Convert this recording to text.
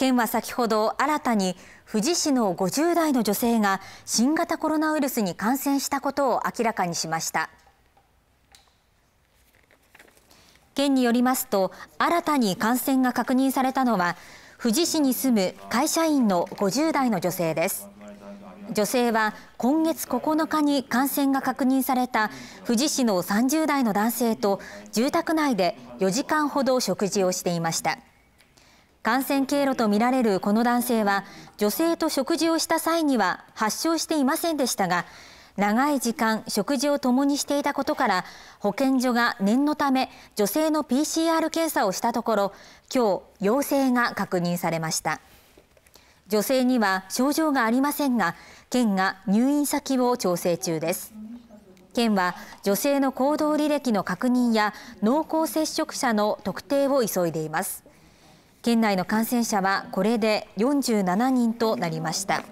県は先ほど新たに富士市の50代の女性が新型コロナウイルスに感染したことを明らかにしました県によりますと新たに感染が確認されたのは富士市に住む会社員の50代の女性です女性は今月9日に感染が確認された富士市の30代の男性と住宅内で4時間ほど食事をしていました感染経路とみられるこの男性は女性と食事をした際には発症していませんでしたが長い時間食事を共にしていたことから保健所が念のため女性の PCR 検査をしたところ今日陽性が確認されました女性には症状がありませんが県が入院先を調整中です県は女性の行動履歴の確認や濃厚接触者の特定を急いでいます県内の感染者はこれで47人となりました。